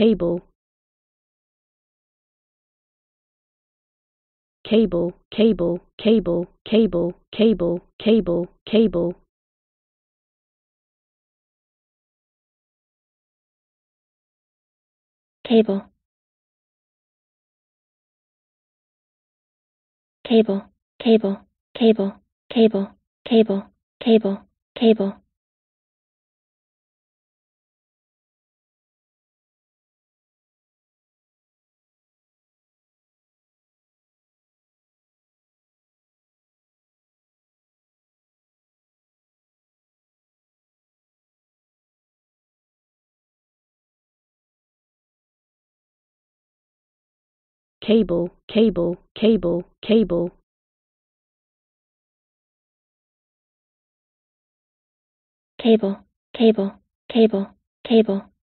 cable cable cable cable cable cable cable cable cable cable cable cable cable cable cable cable cable, cable, cable, cable. Cable, cable, cable, cable.